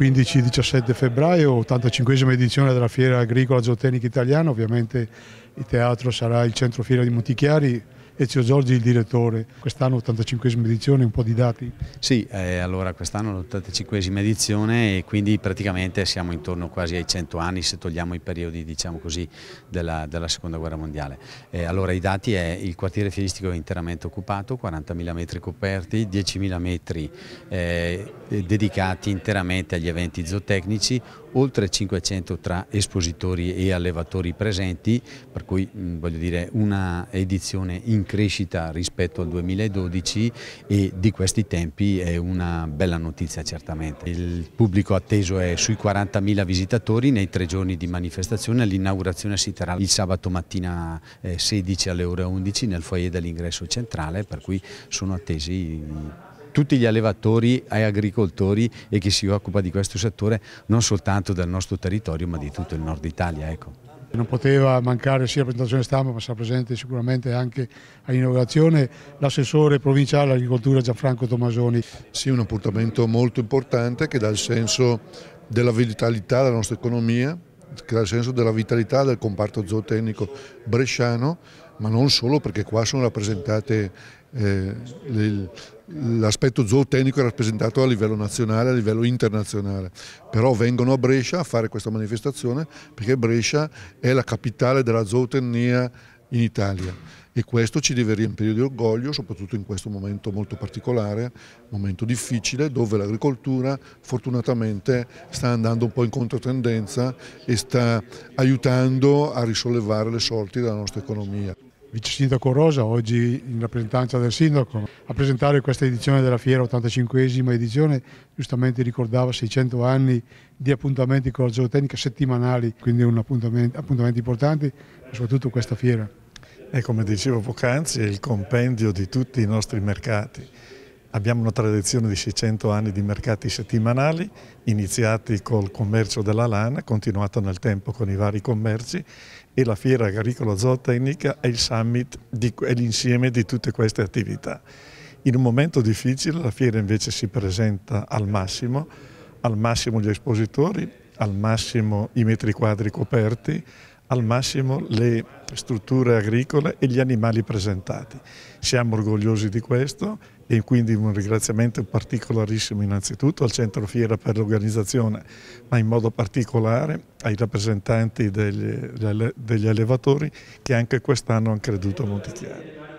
15-17 febbraio, 85esima edizione della Fiera Agricola Zootecnica Italiana, ovviamente il teatro sarà il centro fiera di Montichiari, Ezio Giorgi il direttore, quest'anno 85 edizione, un po' di dati? Sì, eh, allora quest'anno l85 edizione e quindi praticamente siamo intorno quasi ai 100 anni se togliamo i periodi diciamo così, della, della, seconda guerra mondiale. Eh, allora i dati è il quartiere fieristico è interamente occupato, 40.000 metri coperti, 10.000 metri eh, dedicati interamente agli eventi zootecnici, oltre 500 tra espositori e allevatori presenti, per cui mh, voglio dire una edizione in in crescita rispetto al 2012 e di questi tempi è una bella notizia certamente. Il pubblico atteso è sui 40.000 visitatori nei tre giorni di manifestazione, l'inaugurazione si terrà il sabato mattina 16 eh, alle ore 11 nel foyer dell'ingresso centrale per cui sono attesi tutti gli allevatori e agricoltori e chi si occupa di questo settore non soltanto del nostro territorio ma di tutto il nord Italia. Ecco. Non poteva mancare sia la presentazione stampa, ma sarà presente sicuramente anche all'inaugurazione l'assessore provinciale all'agricoltura Gianfranco Tomasoni. Sì, un appuntamento molto importante che dà il senso della vitalità della nostra economia, che dà il senso della vitalità del comparto zootecnico bresciano, ma non solo perché qua sono rappresentate eh, le, l'aspetto zootecnico è rappresentato a livello nazionale, a livello internazionale, però vengono a Brescia a fare questa manifestazione perché Brescia è la capitale della zootecnia in Italia e questo ci deve riempire di orgoglio, soprattutto in questo momento molto particolare, momento difficile, dove l'agricoltura fortunatamente sta andando un po' in controtendenza e sta aiutando a risollevare le sorti della nostra economia vice sindaco Rosa, oggi in rappresentanza del sindaco, a presentare questa edizione della fiera, 85esima edizione, giustamente ricordava 600 anni di appuntamenti con la zootecnica settimanali, quindi un appuntamento, appuntamenti importanti, soprattutto questa fiera. E come dicevo poc'anzi, è il compendio di tutti i nostri mercati Abbiamo una tradizione di 600 anni di mercati settimanali, iniziati col commercio della lana, continuato nel tempo con i vari commerci e la fiera agricola zootecnica è il summit, di, è l'insieme di tutte queste attività. In un momento difficile la fiera invece si presenta al massimo, al massimo gli espositori, al massimo i metri quadri coperti, al massimo le strutture agricole e gli animali presentati. Siamo orgogliosi di questo e quindi un ringraziamento particolarissimo innanzitutto al Centro Fiera per l'organizzazione, ma in modo particolare ai rappresentanti degli, degli allevatori che anche quest'anno hanno creduto a Montichiari.